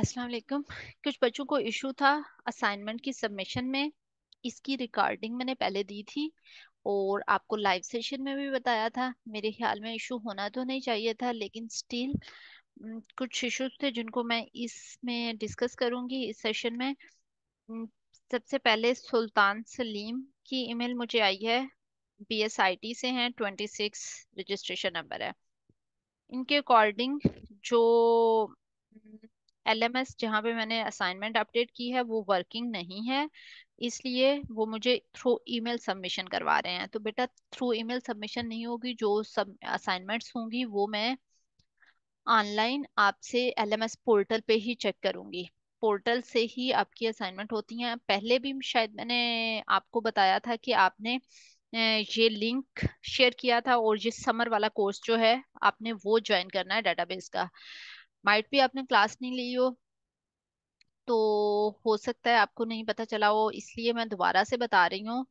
अस्सलाम वालेकुम कुछ बच्चों को इशू था असाइनमेंट की सबमिशन में इसकी रिकॉर्डिंग मैंने पहले दी थी और आपको लाइव सेशन में भी बताया था मेरे ख्याल में इशू होना तो नहीं चाहिए था लेकिन स्टिल कुछ इशूज थे जिनको मैं इसमें डिस्कस करूंगी इस सेशन में सबसे पहले सुल्तान सलीम की ईमेल मुझे आई है टी से है ट्वेंटी सिक्स रजिस्ट्रेशन नंबर है इनके अकॉर्डिंग जो एलएमएस जहाँ पे मैंने असाइनमेंट अपडेट की है वो वर्किंग नहीं है इसलिए वो मुझे थ्रू ईमेल सबमिशन करवा रहे हैं तो बेटा थ्रू ईमेल सबमिशन नहीं होगी जो सब असाइनमेंट्स होंगी वो मैं ऑनलाइन आपसे एलएमएस पोर्टल पे ही चेक करूंगी पोर्टल से ही आपकी असाइनमेंट होती हैं पहले भी शायद मैंने आपको बताया था कि आपने ये लिंक शेयर किया था और ये समर वाला कोर्स जो है आपने वो ज्वाइन करना है डेटाबेस का माइट भी आपने क्लास नहीं ली हो तो हो सकता है आपको नहीं पता चला हो इसलिए मैं दोबारा से बता रही हूँ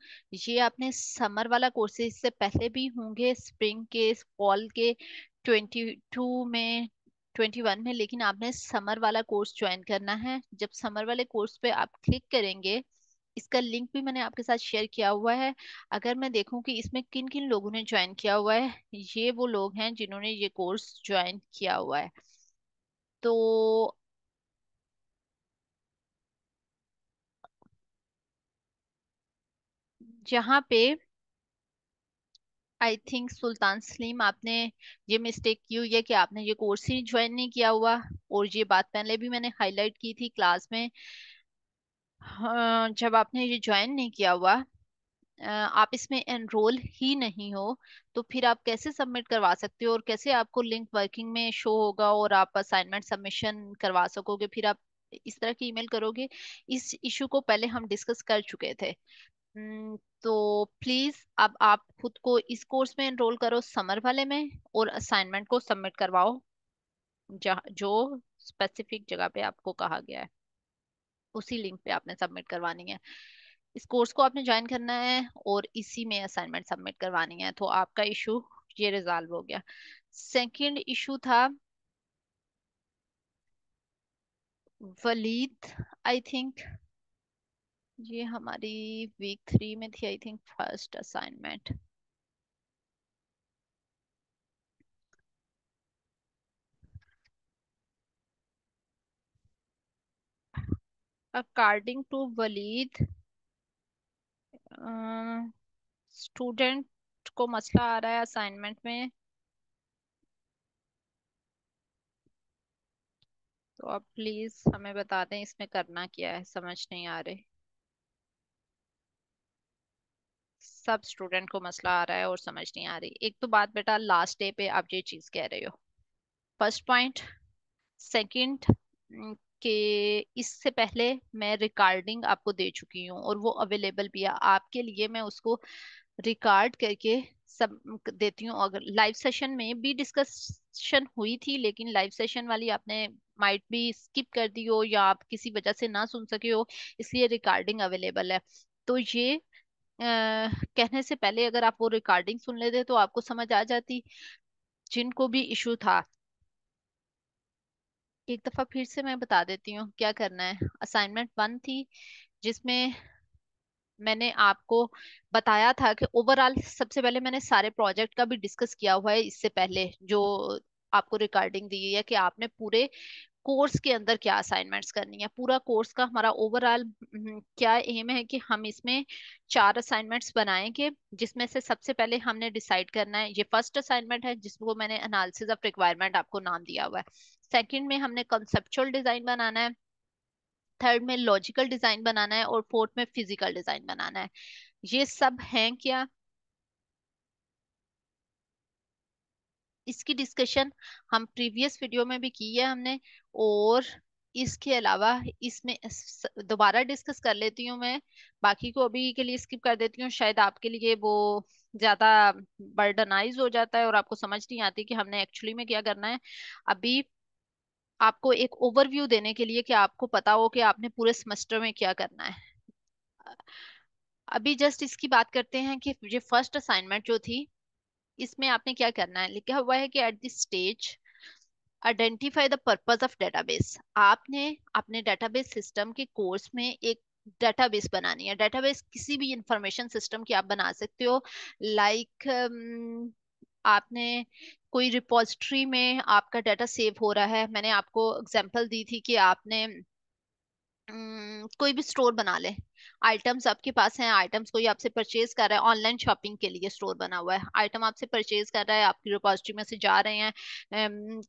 ये आपने समर वाला कोर्सेज से पहले भी होंगे स्प्रिंग के फॉल के ट्वेंटी टू में ट्वेंटी वन में लेकिन आपने समर वाला कोर्स ज्वाइन करना है जब समर वाले कोर्स पे आप क्लिक करेंगे इसका लिंक भी मैंने आपके साथ शेयर किया हुआ है अगर मैं देखूं कि इसमें किन किन लोगों ने ज्वाइन किया हुआ है ये वो लोग हैं जिन्होंने ये कोर्स ज्वाइन किया हुआ है तो जहां पे आई थिंक सुल्तान सलीम आपने ये मिस्टेक की हुई है कि आपने ये कोर्स ही ज्वाइन नहीं किया हुआ और ये बात पहले भी मैंने हाईलाइट की थी क्लास में हाँ, जब आपने ये ज्वाइन नहीं किया हुआ आप इसमें एनरोल ही नहीं हो तो फिर आप कैसे सबमिट करवा सकते हो और कैसे आपको लिंक वर्किंग में शो होगा और आप असाइनमेंट सबमिशन करवा सकोगे फिर आप इस तरह की ईमेल करोगे इस इशू को पहले हम डिस्कस कर चुके थे तो प्लीज अब आप खुद को इस कोर्स में एनरोल करो समर वाले में और असाइनमेंट को सबमिट करवाओ जो स्पेसिफिक जगह पे आपको कहा गया है उसी लिंक पे आपने सबमिट करवानी है इस कोर्स को आपने ज्वाइन करना है और इसी में असाइनमेंट सबमिट करवानी है तो आपका इशू ये रिजॉल्व हो गया सेकंड इशू था वलीद आई थिंक ये हमारी वीक थ्री में थी I think first assignment according to Waleed student uh, को मसला आ रहा है असाइनमेंट में तो आप प्लीज हमें बता दें इसमें करना क्या है समझ नहीं आ रहे सब स्टूडेंट को मसला आ रहा है और समझ नहीं आ रही एक तो बात बेटा लास्ट डे पे आप ये चीज कह रहे हो फर्स्ट पॉइंट सेकंड कि इससे पहले मैं रिकॉर्डिंग आपको दे चुकी हूँ और वो अवेलेबल भी है आपके लिए मैं उसको रिकॉर्ड करके सब देती हूँ अगर लाइव सेशन में भी डिस्कशन हुई थी लेकिन लाइव सेशन वाली आपने माइट भी स्किप कर दी हो या आप किसी वजह से ना सुन सके हो इसलिए रिकॉर्डिंग अवेलेबल है तो ये आ, कहने से पहले अगर आप वो रिकॉर्डिंग सुन लेते तो आपको समझ आ जाती जिनको भी इशू था एक दफा फिर से मैं बता देती हूँ क्या करना है असाइनमेंट वन थी जिसमें मैंने आपको बताया था कि ओवरऑल सबसे पहले मैंने सारे प्रोजेक्ट का भी डिस्कस किया हुआ है इससे पहले जो आपको रिकॉर्डिंग दी गई है कि आपने पूरे कोर्स के अंदर क्या असाइनमेंट्स करनी है पूरा कोर्स का हमारा ओवरऑल हम्म, क्या एम है कि हम इसमें चार असाइनमेंट्स बनाएंगे जिसमें से सबसे पहले हमने डिसाइड करना है ये फर्स्ट असाइनमेंट है जिसको मैंने एनालिसिस ऑफ रिक्वायरमेंट आपको नाम दिया हुआ है सेकंड में हमने कंसेप्चुअल डिजाइन बनाना है थर्ड में लॉजिकल डिजाइन बनाना है और फोर्थ में फिजिकल डिजाइन बनाना है ये सब हैं क्या इसकी डिस्कशन हम प्रीवियस वीडियो में भी की है हमने और इसके अलावा इसमें दोबारा डिस्कस कर लेती हूँ मैं बाकी को अभी के लिए स्किप कर देती हूँ शायद आपके लिए वो ज़्यादा बर्डनाइज हो जाता है और आपको समझ नहीं आती कि हमने एक्चुअली में क्या करना है अभी आपको एक ओवरव्यू देने के लिए कि आपको पता हो कि आपने पूरे सेमेस्टर में क्या करना है अभी जस्ट इसकी बात करते हैं कि ये फर्स्ट असाइनमेंट जो थी इसमें आपने क्या करना है लिखा हुआ है कि at this stage identify the purpose of database आपने अपने डेटाबेस सिस्टम के कोर्स में एक डेटाबेस बनानी है डेटाबेस किसी भी इंफॉर्मेशन सिस्टम की आप बना सकते हो लाइक like, um, आपने कोई रिपोजिट्री में आपका डाटा सेव हो रहा है मैंने आपको एग्जाम्पल दी थी कि आपने कोई भी स्टोर बना ले आइटम्स आपके पास हैं आइटम्स कोई आपसे परचेज कर रहा है ऑनलाइन शॉपिंग के लिए स्टोर बना हुआ है आइटम आपसे परचेज कर रहा है आपकी रिपोजिटरी में से जा रहे हैं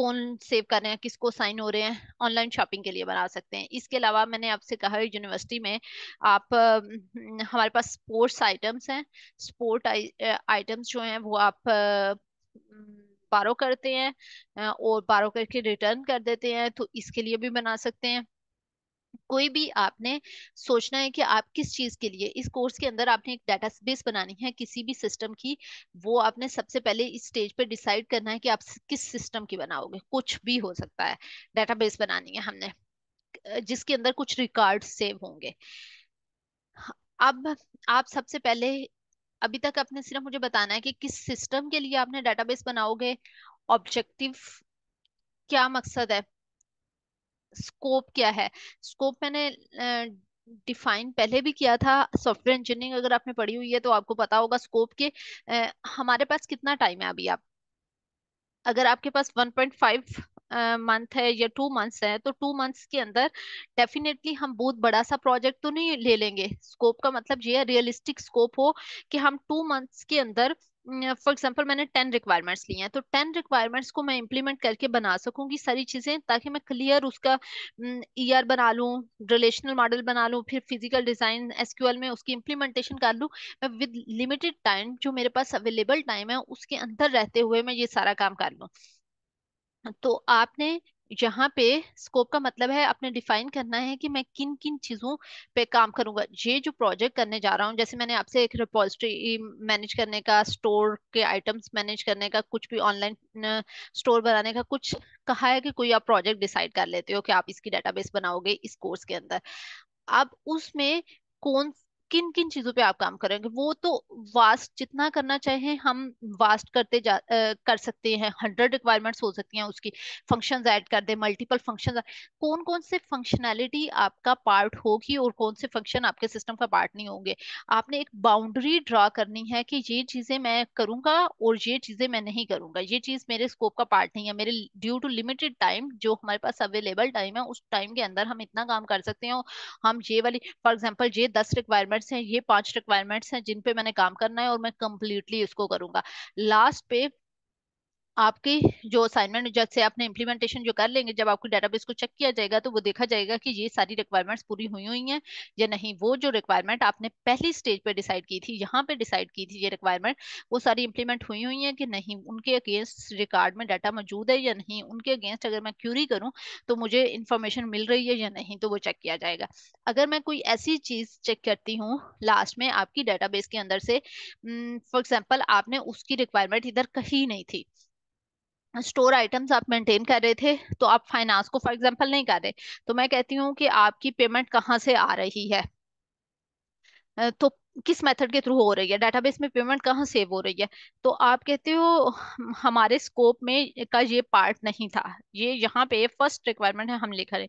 कौन सेव कर रहे हैं किसको साइन हो रहे हैं ऑनलाइन शॉपिंग के लिए बना सकते हैं इसके अलावा मैंने आपसे कहा यूनिवर्सिटी में आप हमारे पास स्पोर्ट्स आइटम्स हैं स्पोर्ट आइटम्स जो हैं वो आप बारो करते हैं और बारो करके रिटर्न कर देते हैं तो इसके लिए भी बना सकते हैं कोई भी आपने सोचना है कि आप किस चीज के लिए इस कोर्स के अंदर आपने एक डाटा बेस बनानी है किसी भी सिस्टम की वो आपने सबसे पहले इस स्टेज पे डिसाइड करना है कि आप किस सिस्टम की बनाओगे कुछ भी हो सकता है डाटा बेस बनानी है हमने जिसके अंदर कुछ रिकॉर्ड सेव होंगे अब आप सबसे पहले अभी तक आपने सिर्फ मुझे बताना है कि किस सिस्टम के लिए आपने डेटाबेस बनाओगे ऑब्जेक्टिव क्या मकसद है स्कोप क्या है स्कोप मैंने डिफाइन पहले भी किया था सॉफ्टवेयर इंजीनियरिंग अगर आपने पढ़ी हुई है तो आपको पता होगा स्कोप के आ, हमारे पास कितना टाइम है अभी आप अगर आपके पास मंथ है या टू मंथ्स है तो टू मंथ्स के अंदर डेफिनेटली हम बहुत बड़ा सा प्रोजेक्ट तो नहीं ले लेंगे स्कोप का मतलब ये है रियलिस्टिक स्कोप हो कि हम टू मंथ्स के अंदर फॉर एग्जाम्पल मैंने टेन रिक्वायरमेंट्स लिए हैं तो टेन रिक्वायरमेंट्स को मैं इम्प्लीमेंट करके बना सकूंगी सारी चीज़ें ताकि मैं क्लियर उसका ई आर बना लूँ रिलेशनल मॉडल बना लूँ फिर फिजिकल डिज़ाइन एसक्यूएल में उसकी इम्प्लीमेंटेशन कर लूँ मैं विद लिमिटेड टाइम जो मेरे पास अवेलेबल टाइम है उसके अंदर रहते हुए मैं ये सारा काम कर लूँ तो आपने यहाँ पे स्कोप का मतलब है आपने डिफाइन करना है कि मैं किन किन चीज़ों पे काम करूंगा ये जो प्रोजेक्ट करने जा रहा हूँ जैसे मैंने आपसे एक रिपोजिटरी मैनेज करने का स्टोर के आइटम्स मैनेज करने का कुछ भी ऑनलाइन स्टोर बनाने का कुछ कहा है कि कोई आप प्रोजेक्ट डिसाइड कर लेते हो कि आप इसकी डेटाबेस बनाओगे इस कोर्स के अंदर अब उसमें कौन किन किन चीजों पे आप काम करेंगे वो तो वास्ट जितना करना चाहे हम वास्ट करते जा आ, कर सकते हैं हंड्रेड रिक्वायरमेंट्स हो सकती हैं उसकी फंक्शंस ऐड कर दे मल्टीपल फंक्शंस कौन कौन से फंक्शनैलिटी आपका पार्ट होगी और कौन से फंक्शन आपके सिस्टम का पार्ट नहीं होंगे आपने एक बाउंड्री ड्रा करनी है कि ये चीजें मैं करूंगा और ये चीजें मैं नहीं करूंगा ये चीज मेरे स्कोप का पार्ट नहीं है मेरे ड्यू टू लिमिटेड टाइम जो हमारे पास अवेलेबल टाइम है उस टाइम के अंदर हम इतना काम कर सकते हैं हम ये वाली फॉर एग्जाम्पल ये दस रिक्वायरमेंट रिक्वायरमेंट्स हैं ये पांच रिक्वायरमेंट्स हैं जिन पे मैंने काम करना है और मैं कंप्लीटली इसको करूंगा लास्ट पे आपकी जो असाइनमेंट जब से आपने इम्प्लीमेंटेशन जो कर लेंगे जब आपकी डेटाबेस को चेक किया जाएगा तो वो देखा जाएगा कि ये सारी रिक्वायरमेंट्स पूरी हुई हुई हैं या नहीं वो जो रिक्वायरमेंट आपने पहली स्टेज पे डिसाइड की थी यहाँ पे डिसाइड की थी ये रिक्वायरमेंट वो सारी इम्प्लीमेंट हुई हुई है कि नहीं उनके अगेंस्ट रिकॉर्ड में डाटा मौजूद है या नहीं उनके अगेंस्ट अगर मैं क्यूरी करूँ तो मुझे इन्फॉर्मेशन मिल रही है या नहीं तो वो चेक किया जाएगा अगर मैं कोई ऐसी चीज़ चेक करती हूँ लास्ट में आपकी डाटा के अंदर से फॉर एग्जाम्पल आपने उसकी रिक्वायरमेंट इधर कही नहीं थी स्टोर आइटम्स आप मेंटेन कर रहे थे तो आप फाइनेंस को फॉर एग्जांपल नहीं कर रहे तो मैं कहती हूँ कि आपकी पेमेंट कहाँ से आ रही है तो किस मेथड के थ्रू हो रही है डेटाबेस में पेमेंट कहाँ सेव हो रही है तो आप कहते हो हमारे स्कोप में का ये पार्ट नहीं था ये यहाँ पे फर्स्ट रिक्वायरमेंट है हम लिख रहे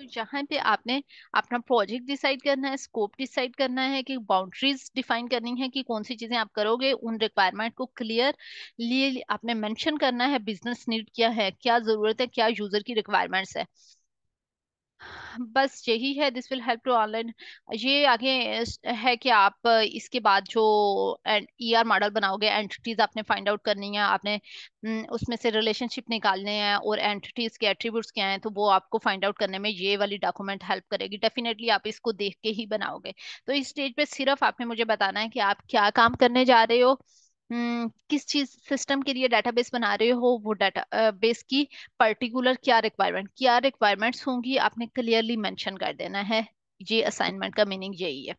तो यहाँ पे आपने अपना प्रोजेक्ट डिसाइड करना है स्कोप डिसाइड करना है कि बाउंड्रीज डिफाइन करनी है कि कौन सी चीजें आप करोगे उन रिक्वायरमेंट को क्लियर लिए आपने मेंशन करना है बिजनेस नीड क्या है क्या जरूरत है क्या यूजर की रिक्वायरमेंट्स है बस यही है this will help to online ये आगे है कि आप इसके बाद जो ई आर मॉडल बनाओगे एंटिटीज आपने फाइंड आउट करनी है आपने उसमें से रिलेशनशिप निकालने हैं और एंटिटीज के एट्रीब्यूट्स क्या हैं तो वो आपको फाइंड आउट करने में ये वाली डॉक्यूमेंट हेल्प करेगी डेफिनेटली आप इसको देख के ही बनाओगे तो इस स्टेज पे सिर्फ आपने मुझे बताना है कि आप क्या काम करने जा रहे हो हम्म, किस चीज सिस्टम के लिए डेटाबेस बना रहे हो वो डाटा बेस की पर्टिकुलर क्या रिक्वायरमेंट क्या रिक्वायरमेंट्स होंगी आपने क्लियरली मेंशन कर देना है ये असाइनमेंट का मीनिंग यही है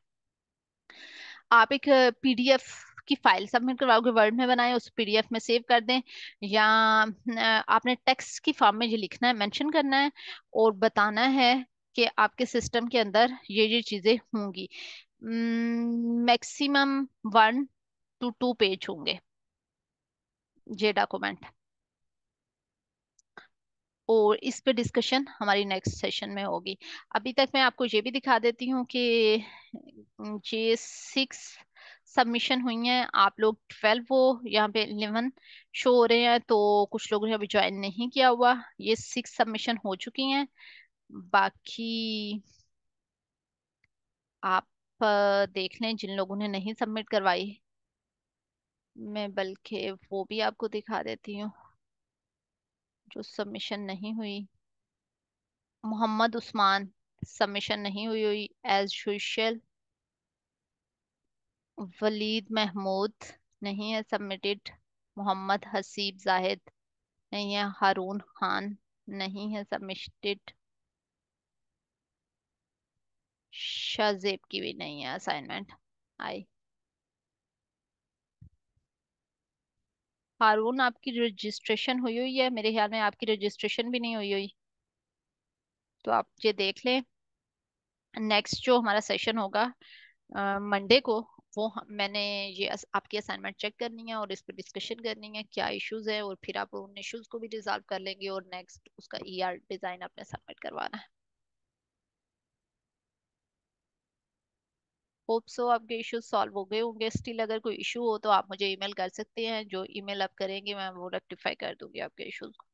आप एक पीडीएफ की फाइल सबमिट करवाओगे वर्ड में बनाए उस पीडीएफ में सेव कर दें या आपने टेक्स्ट की फॉर्म में ये लिखना है मेंशन करना है और बताना है कि आपके सिस्टम के अंदर ये ये चीजें होंगी maximum one two two page होंगे ये डॉक्यूमेंट और इस पे डिस्कशन हमारी नेक्स्ट सेशन में होगी अभी तक मैं आपको ये भी दिखा देती हूँ कि ये सिक्स सबमिशन हुई हैं आप लोग ट्वेल्व हो यहाँ पे इलेवन शो हो रहे हैं तो कुछ लोगों ने अभी ज्वाइन नहीं किया हुआ ये सिक्स सबमिशन हो चुकी हैं बाकी आप देख लें जिन लोगों ने नहीं सबमिट करवाई मैं बल्कि वो भी आपको दिखा देती हूँ जो सबमिशन नहीं हुई मोहम्मद उस्मान सबमिशन नहीं हुई हुई एज यूशल वलीद महमूद नहीं है सबमिटेड मोहम्मद हसीब जाहिद नहीं है हारून खान नहीं है सबमिटेड शाहजेब की भी नहीं है असाइनमेंट आई हारून आपकी रजिस्ट्रेशन हुई हुई है मेरे ख्याल में आपकी रजिस्ट्रेशन भी नहीं हुई हुई तो आप ये देख लें नेक्स्ट जो हमारा सेशन होगा मंडे को वो मैंने ये आपकी असाइनमेंट चेक करनी है और इस पर डिस्कशन करनी है क्या इश्यूज है और फिर आप उन इश्यूज को भी रिजॉल्व कर लेंगे और नेक्स्ट उसका ईआर e डिजाइन आपने सबमिट करवाना है होप सो आपके इश्यूज सॉल्व हो गए होंगे स्टिल अगर कोई इशू हो तो आप मुझे ईमेल कर सकते हैं जो ईमेल आप करेंगे मैं वो रेक्टिफाई कर दूंगी आपके इश्यूज को